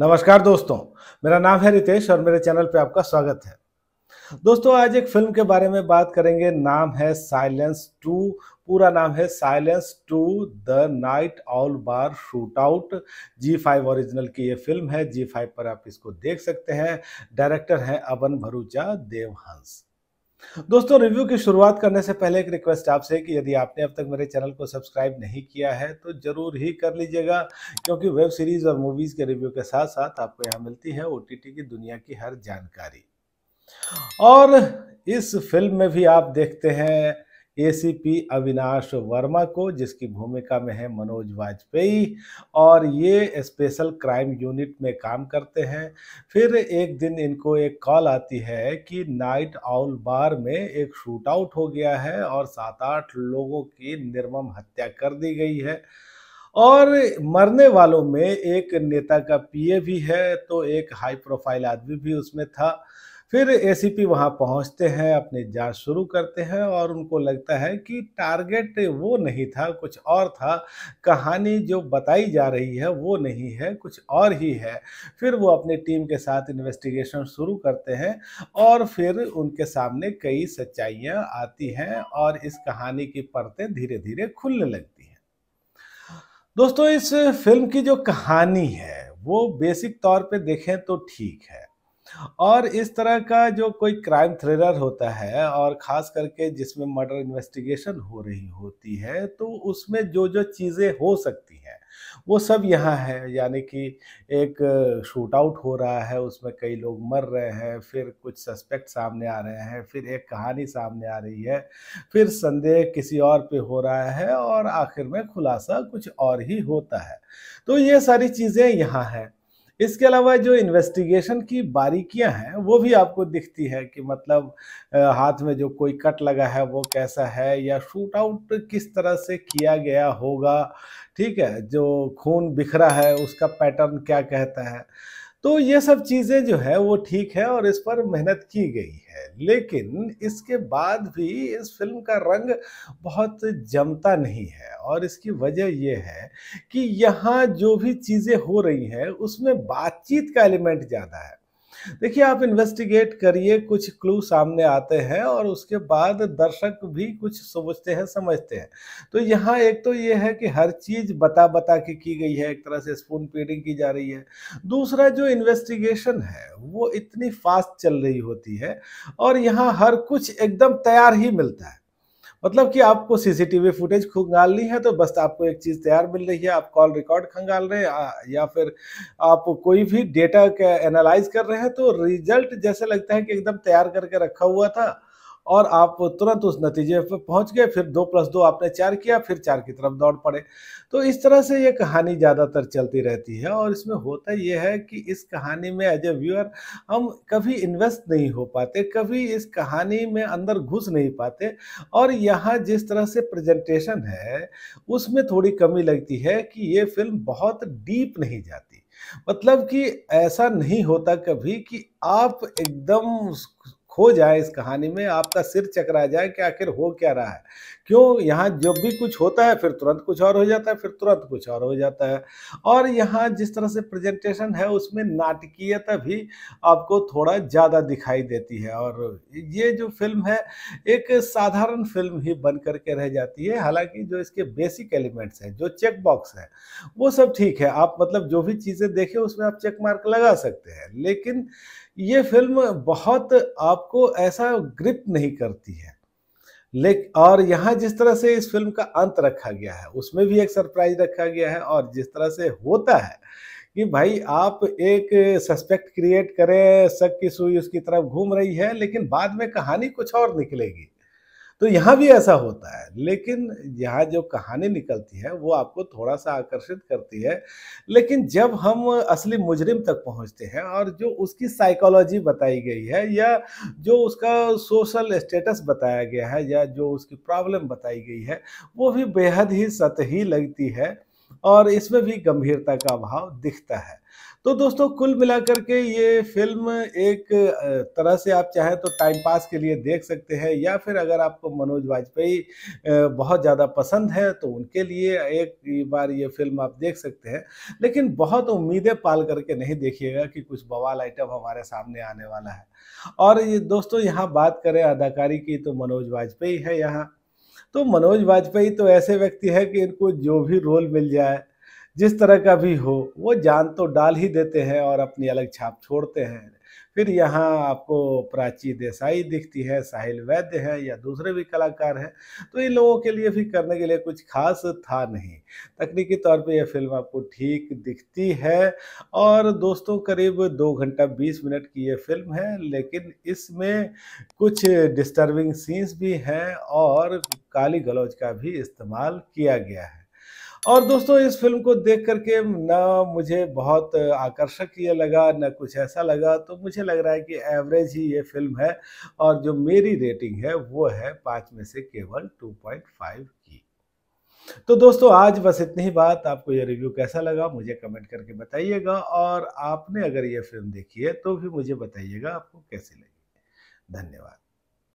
नमस्कार दोस्तों मेरा नाम है रितेश और मेरे चैनल पे आपका स्वागत है दोस्तों आज एक फिल्म के बारे में बात करेंगे नाम है साइलेंस टू पूरा नाम है silence two the night owl bar shootout Zee five original की ये फिल्म है जी फाइव पर आप इसको देख सकते हैं डायरेक्टर हैं अबन भरूचा देवहंस दोस्तों रिव्यू की शुरुआत करने से पहले एक रिक्वेस्ट आपसे कि यदि आपने अब तक मेरे चैनल को सब्सक्राइब नहीं किया है तो ज़रूर ही कर लीजिएगा क्योंकि वेब सीरीज़ और मूवीज़ के रिव्यू के साथ साथ आपको यहाँ मिलती है ओ की दुनिया की हर जानकारी और इस फिल्म में भी आप देखते हैं एसीपी अविनाश वर्मा को जिसकी भूमिका में है मनोज वाजपेयी और ये स्पेशल क्राइम यूनिट में काम करते हैं फिर एक दिन इनको एक कॉल आती है कि नाइट आउल बार में एक शूट आउट हो गया है और सात आठ लोगों की निर्मम हत्या कर दी गई है और मरने वालों में एक नेता का पीए भी है तो एक हाई प्रोफाइल आदमी भी उसमें था फिर एसीपी वहां पहुंचते हैं अपनी जांच शुरू करते हैं और उनको लगता है कि टारगेट वो नहीं था कुछ और था कहानी जो बताई जा रही है वो नहीं है कुछ और ही है फिर वो अपनी टीम के साथ इन्वेस्टिगेशन शुरू करते हैं और फिर उनके सामने कई सच्चाइयाँ आती हैं और इस कहानी की परतें धीरे धीरे खुलने लगती हैं दोस्तों इस फिल्म की जो कहानी है वो बेसिक तौर पे देखें तो ठीक है और इस तरह का जो कोई क्राइम थ्रिलर होता है और ख़ास करके जिसमें मर्डर इन्वेस्टिगेशन हो रही होती है तो उसमें जो जो चीज़ें हो सकती हैं वो सब यहाँ है यानी कि एक शूट आउट हो रहा है उसमें कई लोग मर रहे हैं फिर कुछ सस्पेक्ट सामने आ रहे हैं फिर एक कहानी सामने आ रही है फिर संदेह किसी और पे हो रहा है और आखिर में खुलासा कुछ और ही होता है तो ये सारी चीज़ें यहाँ हैं इसके अलावा जो इन्वेस्टिगेशन की बारीकियां हैं वो भी आपको दिखती है कि मतलब हाथ में जो कोई कट लगा है वो कैसा है या शूट आउट किस तरह से किया गया होगा ठीक है जो खून बिखरा है उसका पैटर्न क्या कहता है तो ये सब चीज़ें जो है वो ठीक है और इस पर मेहनत की गई है लेकिन इसके बाद भी इस फिल्म का रंग बहुत जमता नहीं है और इसकी वजह यह है कि यहाँ जो भी चीज़ें हो रही हैं उसमें बातचीत का एलिमेंट ज़्यादा है देखिए आप इन्वेस्टिगेट करिए कुछ क्लू सामने आते हैं और उसके बाद दर्शक भी कुछ सोचते हैं समझते हैं तो यहाँ एक तो ये है कि हर चीज़ बता बता के की गई है एक तरह से स्पून पीडिंग की जा रही है दूसरा जो इन्वेस्टिगेशन है वो इतनी फास्ट चल रही होती है और यहाँ हर कुछ एकदम तैयार ही मिलता है मतलब कि आपको सीसीटीवी फुटेज खंगालनी है तो बस आपको एक चीज़ तैयार मिल रही है आप कॉल रिकॉर्ड खंगाल रहे हैं या फिर आप कोई भी डेटा एनालाइज कर रहे हैं तो रिजल्ट जैसे लगता है कि एकदम तैयार करके रखा हुआ था और आप तुरंत उस नतीजे पर पहुंच गए फिर दो प्लस दो आपने चार किया फिर चार की तरफ दौड़ पड़े तो इस तरह से ये कहानी ज़्यादातर चलती रहती है और इसमें होता यह है कि इस कहानी में एज ए व्यूअर हम कभी इन्वेस्ट नहीं हो पाते कभी इस कहानी में अंदर घुस नहीं पाते और यहाँ जिस तरह से प्रेजेंटेशन है उसमें थोड़ी कमी लगती है कि ये फिल्म बहुत डीप नहीं जाती मतलब कि ऐसा नहीं होता कभी कि आप एकदम खो जाए इस कहानी में आपका सिर चकरा जाए कि आखिर हो क्या रहा है क्यों यहाँ जब भी कुछ होता है फिर तुरंत कुछ और हो जाता है फिर तुरंत कुछ और हो जाता है और यहाँ जिस तरह से प्रेजेंटेशन है उसमें नाटकीयता भी आपको थोड़ा ज़्यादा दिखाई देती है और ये जो फिल्म है एक साधारण फिल्म ही बन करके रह जाती है हालांकि जो इसके बेसिक एलिमेंट्स हैं जो चेक बॉक्स है वो सब ठीक है आप मतलब जो भी चीज़ें देखें उसमें आप चेक मार्क लगा सकते हैं लेकिन ये फिल्म बहुत आप आपको ऐसा ग्रिप नहीं करती है लेकिन और यहाँ जिस तरह से इस फिल्म का अंत रखा गया है उसमें भी एक सरप्राइज रखा गया है और जिस तरह से होता है कि भाई आप एक सस्पेक्ट क्रिएट करें शक की सुई उसकी तरफ घूम रही है लेकिन बाद में कहानी कुछ और निकलेगी तो यहाँ भी ऐसा होता है लेकिन यहाँ जो कहानी निकलती है वो आपको थोड़ा सा आकर्षित करती है लेकिन जब हम असली मुजरिम तक पहुँचते हैं और जो उसकी साइकोलॉजी बताई गई है या जो उसका सोशल स्टेटस बताया गया है या जो उसकी प्रॉब्लम बताई गई है वो भी बेहद ही सतही लगती है और इसमें भी गंभीरता का अभाव दिखता है तो दोस्तों कुल मिलाकर के ये फिल्म एक तरह से आप चाहें तो टाइम पास के लिए देख सकते हैं या फिर अगर आपको मनोज वाजपेयी बहुत ज़्यादा पसंद है तो उनके लिए एक बार ये फिल्म आप देख सकते हैं लेकिन बहुत उम्मीदें पाल करके नहीं देखिएगा कि कुछ बवाल आइटम हमारे सामने आने वाला है और ये दोस्तों यहाँ बात करें अदाकारी की तो मनोज वाजपेयी है यहाँ तो मनोज वाजपेयी तो ऐसे व्यक्ति है कि इनको जो भी रोल मिल जाए जिस तरह का भी हो वो जान तो डाल ही देते हैं और अपनी अलग छाप छोड़ते हैं फिर यहाँ आपको प्राची देसाई दिखती है साहिल वैद्य है या दूसरे भी कलाकार हैं तो इन लोगों के लिए भी करने के लिए कुछ खास था नहीं तकनीकी तौर पे यह फिल्म आपको ठीक दिखती है और दोस्तों करीब दो घंटा बीस मिनट की यह फिल्म है लेकिन इसमें कुछ डिस्टर्बिंग सीन्स भी हैं और काली गलौज का भी इस्तेमाल किया गया है और दोस्तों इस फिल्म को देख करके ना मुझे बहुत आकर्षक ये लगा ना कुछ ऐसा लगा तो मुझे लग रहा है कि एवरेज ही ये फिल्म है और जो मेरी रेटिंग है वो है पाँच में से केवल 2.5 की तो दोस्तों आज बस इतनी ही बात आपको ये रिव्यू कैसा लगा मुझे कमेंट करके बताइएगा और आपने अगर ये फिल्म देखी है तो भी मुझे बताइएगा आपको कैसी लगी धन्यवाद